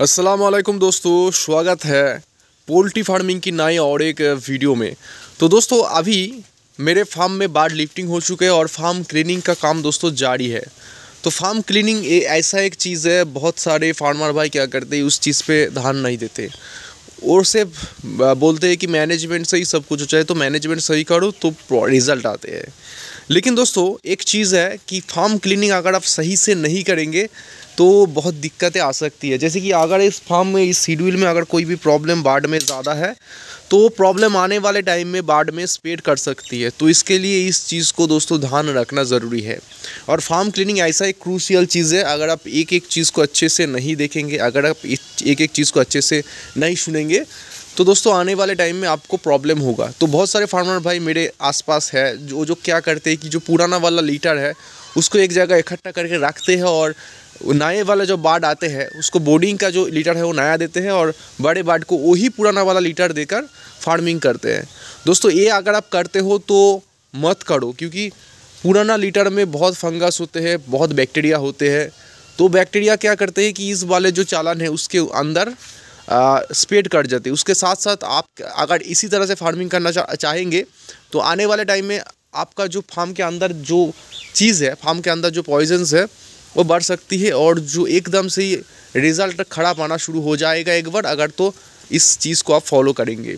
असलम दोस्तों स्वागत है पोल्ट्री फार्मिंग की नई और एक वीडियो में तो दोस्तों अभी मेरे फार्म में बाढ़ लिफ्टिंग हो चुके हैं और फार्म क्लीनिंग का काम दोस्तों जारी है तो फार्म क्लीनिंग ऐसा एक चीज़ है बहुत सारे फार्मर भाई क्या करते हैं उस चीज़ पे ध्यान नहीं देते और से बोलते हैं कि मैनेजमेंट से ही सब कुछ हो चाहे तो मैनेजमेंट सही करो तो रिज़ल्ट आते हैं लेकिन दोस्तों एक चीज़ है कि फार्म क्लीनिंग अगर आप सही से नहीं करेंगे तो बहुत दिक्कतें आ सकती है जैसे कि अगर इस फार्म में इस शेड्यूल में अगर कोई भी प्रॉब्लम बाढ़ में ज़्यादा है तो प्रॉब्लम आने वाले टाइम में बाढ़ में स्पेड कर सकती है तो इसके लिए इस चीज़ को दोस्तों ध्यान रखना ज़रूरी है और फार्म क्लीनिंग ऐसा एक क्रूशियल चीज़ है अगर आप एक एक चीज़ को अच्छे से नहीं देखेंगे अगर आप एक एक चीज़ को अच्छे से नहीं सुनेंगे तो दोस्तों आने वाले टाइम में आपको प्रॉब्लम होगा तो बहुत सारे फार्मर भाई मेरे आसपास है जो जो क्या करते हैं कि जो पुराना वाला लीटर है उसको एक जगह इकट्ठा करके रखते हैं और नए वाला जो बाढ़ आते हैं उसको बोर्डिंग का जो लीटर है वो नया देते हैं और बड़े बाढ़ को वही पुराना वाला लीटर देकर फार्मिंग करते हैं दोस्तों ये अगर आप करते हो तो मत करो क्योंकि पुराना लीटर में बहुत फंगस होते हैं बहुत बैक्टीरिया होते हैं तो बैक्टीरिया क्या करते हैं कि इस वाले जो चालन है उसके अंदर स्प्रेड कर जाते उसके साथ साथ आप अगर इसी तरह से फार्मिंग करना चाहेंगे तो आने वाले टाइम में आपका जो फार्म के अंदर जो चीज़ है फार्म के अंदर जो पॉइजन्स है वो बढ़ सकती है और जो एकदम से रिज़ल्ट खड़ा पाना शुरू हो जाएगा एक बार अगर तो इस चीज़ को आप फॉलो करेंगे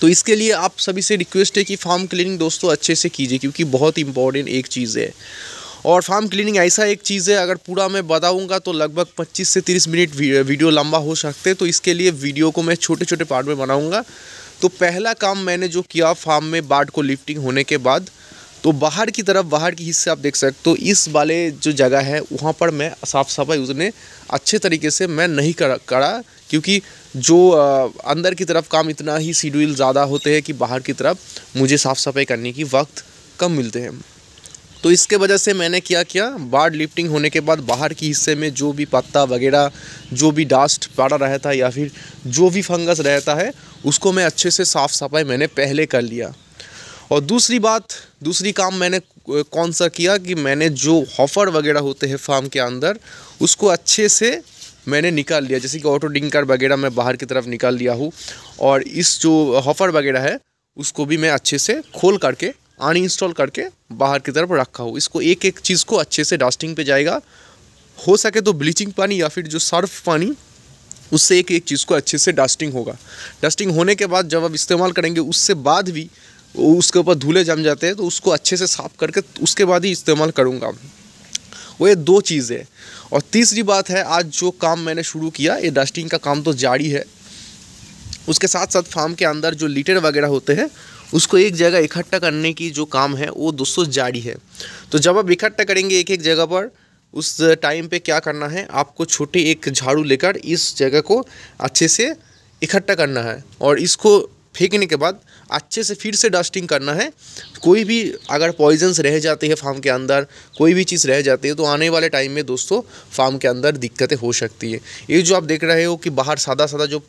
तो इसके लिए आप सभी से रिक्वेस्ट है कि फार्म क्लीनिंग दोस्तों अच्छे से कीजिए क्योंकि बहुत इंपॉर्टेंट एक चीज़ है और फार्म क्लीनिंग ऐसा एक चीज़ है अगर पूरा मैं बताऊंगा तो लगभग 25 से 30 मिनट वीडियो लंबा हो सकते हैं तो इसके लिए वीडियो को मैं छोटे छोटे पार्ट में बनाऊंगा तो पहला काम मैंने जो किया फार्म में बाढ़ को लिफ्टिंग होने के बाद तो बाहर की तरफ बाहर की हिस्से आप देख सकते हो तो इस वाले जो जगह है वहाँ पर मैं साफ सफाई उसने अच्छे तरीके से मैं नहीं करा करा क्योंकि जो अंदर की तरफ काम इतना ही शेड्यूल ज़्यादा होते हैं कि बाहर की तरफ मुझे साफ़ सफाई करने की वक्त कम मिलते हैं तो इसके वजह से मैंने क्या किया बाढ़ लिफ्टिंग होने के बाद बाहर की हिस्से में जो भी पत्ता वगैरह जो भी डास्ट पड़ा रहता है या फिर जो भी फंगस रहता है उसको मैं अच्छे से साफ़ सफाई मैंने पहले कर लिया और दूसरी बात दूसरी काम मैंने कौन सा किया कि मैंने जो हॉफर वगैरह होते हैं फार्म के अंदर उसको अच्छे से मैंने निकाल लिया जैसे कि ऑटो डिंकर वगैरह मैं बाहर की तरफ निकाल लिया हूँ और इस जो हॉफर वगैरह है उसको भी मैं अच्छे से खोल करके अनइंस्टॉल करके बाहर की तरफ रखा हूँ इसको एक एक चीज़ को अच्छे से डस्टिंग पे जाएगा हो सके तो ब्लीचिंग पानी या फिर जो सर्फ पानी उससे एक एक चीज़ को अच्छे से डस्टिंग होगा डस्टिंग होने के बाद जब आप इस्तेमाल करेंगे उससे बाद भी उसके ऊपर धूले जम जाते हैं तो उसको अच्छे से साफ़ करके उसके बाद ही इस्तेमाल करूँगा वो ये दो चीज़ें और तीसरी बात है आज जो काम मैंने शुरू किया ये डस्टिंग का काम तो जारी है उसके साथ साथ फार्म के अंदर जो लीटर वगैरह होते हैं उसको एक जगह इकट्ठा करने की जो काम है वो दोस्तों जारी है तो जब आप इकट्ठा करेंगे एक एक जगह पर उस टाइम पे क्या करना है आपको छोटे एक झाड़ू लेकर इस जगह को अच्छे से इकट्ठा करना है और इसको फेंकने के बाद अच्छे से फिर से डस्टिंग करना है कोई भी अगर पॉइजन्स रह जाते हैं फार्म के अंदर कोई भी चीज़ रह जाती है तो आने वाले टाइम में दोस्तों फार्म के अंदर दिक्कतें हो सकती है ये जो आप देख रहे हो कि बाहर सादा सादा जो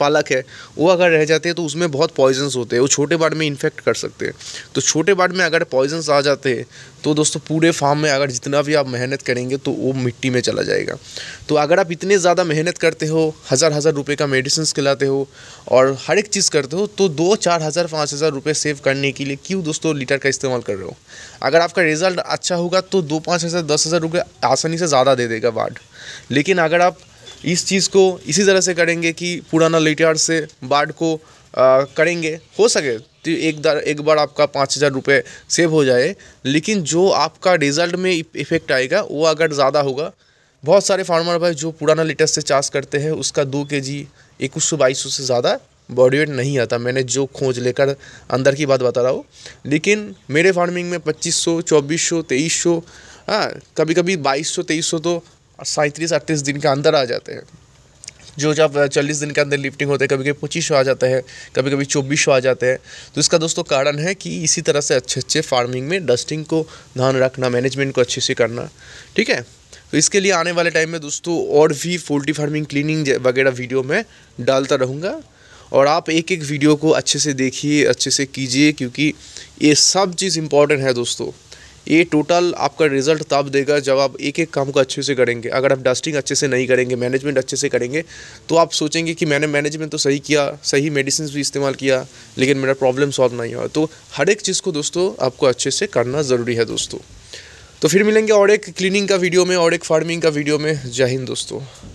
पालक है वो अगर रह जाते हैं तो उसमें बहुत पॉइजन्स होते हैं वो छोटे बाढ़ में इन्फेक्ट कर सकते हैं तो छोटे बाढ़ में अगर पॉइजन्स आ जाते हैं तो दोस्तों पूरे फार्म में अगर जितना भी आप मेहनत करेंगे तो वो मिट्टी में चला जाएगा तो अगर आप इतने ज़्यादा मेहनत करते हो हज़ार हज़ार रुपये का मेडिसिन खिलाते हो और हर एक चीज़ करते हो तो दो चार हज़ार पाँच हज़ार रुपये सेव करने के लिए क्यों दोस्तों लीटर का इस्तेमाल कर रहे हो अगर आपका रिजल्ट अच्छा होगा तो दो पाँच हज़ार दस हज़ार रुपये आसानी से ज़्यादा दे देगा वार्ड लेकिन अगर आप इस चीज़ को इसी तरह से करेंगे कि पुराना लीटर से वार्ड को आ, करेंगे हो सके तो एक बार एक बार आपका पाँच हज़ार रुपये सेव हो जाए लेकिन जो आपका रिज़ल्ट में इफ़ेक्ट आएगा वो अगर ज़्यादा होगा बहुत सारे फार्मर भाई जो पुराना लीटर से चार्ज करते हैं उसका दो के जी इक्कीस सौ बाईस सौ से ज़्यादा बॉडी वेट नहीं आता मैंने जो खोज लेकर अंदर की बात बता रहा हूँ लेकिन मेरे फार्मिंग में पच्चीस सौ चौबीस सौ तेईस सौ हाँ कभी कभी बाईस सौ तेईस सौ तो सैंतीस अड़तीस दिन के अंदर आ जाते हैं जो जब चालीस दिन के अंदर लिफ्टिंग होते हैं कभी कभी पच्चीस आ जाता है कभी कभी चौबीस आ जाते हैं तो इसका दोस्तों कारण है कि इसी तरह से अच्छे अच्छे फार्मिंग में डस्टिंग को ध्यान रखना मैनेजमेंट को अच्छे से करना ठीक है तो इसके लिए आने वाले टाइम में दोस्तों और भी पोल्ट्री फार्मिंग क्लीनिंग वगैरह वीडियो में डालता रहूँगा और आप एक एक वीडियो को अच्छे से देखिए अच्छे से कीजिए क्योंकि ये सब चीज़ इम्पॉर्टेंट है दोस्तों ये टोटल आपका रिजल्ट तब देगा जब आप एक एक काम को अच्छे से करेंगे अगर आप डस्टिंग अच्छे से नहीं करेंगे मैनेजमेंट अच्छे से करेंगे तो आप सोचेंगे कि मैंने मैनेजमेंट तो सही किया सही मेडिसिन भी इस्तेमाल किया लेकिन मेरा प्रॉब्लम सॉल्व नहीं हुआ तो हर एक चीज़ को दोस्तों आपको अच्छे से करना ज़रूरी है दोस्तों तो फिर मिलेंगे और एक क्लीनिंग का वीडियो में और एक फार्मिंग का वीडियो में जय हिंद दोस्तों